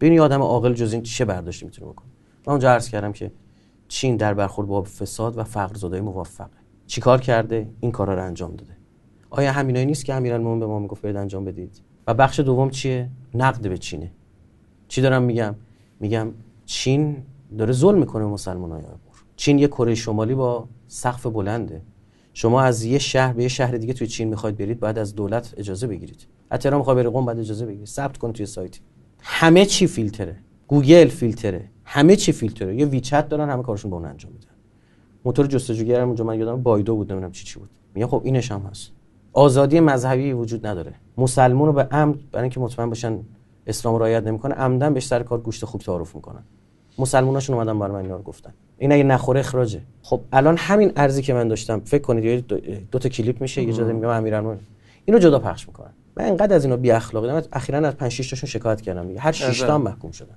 ببین یه آدم عاقل جز این چه برداشتی میتونه بکنه من اونجا عرض کردم که چین در برخورد با فساد و فقر زدای موفقه چیکار کرده این کارا رو انجام داده آیا همینایی نیست که امیرالمومنین به ما میگفت برید انجام بدید و بخش دوم چیه نقد به چینه چی دارم میگم میگم چین داره ظلم میکنه به مسلمانای چین یه کره شمالی با سقف بلنده شما از یه شهر به یه شهر دیگه توی چین میخواید برید بعد از دولت اجازه بگیرید حتی میخواید بری بعد اجازه بگیرید ثبت کن توی سایتی همه چی فیلتره گوگل فیلتره همه چی فیلتره یه ویچت دارن همه کارشون با اون انجام میدن موتور جستجوگر اونجا من یادم بایدو بود نمیدونم چی چی بود میگه خب اینش هم هست آزادی مذهبی وجود نداره مسلمون رو به عمد برای اینکه مطمئن باشن اسلام رعایت نمیکنه عمدن بهش سر کار گوشت خوب تعارف میکنن مسلموناشون اومدن برای من اینا رو گفتن این اگه نخوره اخراجه خب الان همین ارزی که من داشتم فکر کنید دو, تا کلیپ میشه یه جاده میگم امیرالمومنین اینو جدا پخش میکنه. من انقدر از اینا بی اخلاقی دارم اخیرا از 5 6 تاشون شکایت کردم دیگه هر 6 تا محکوم شدن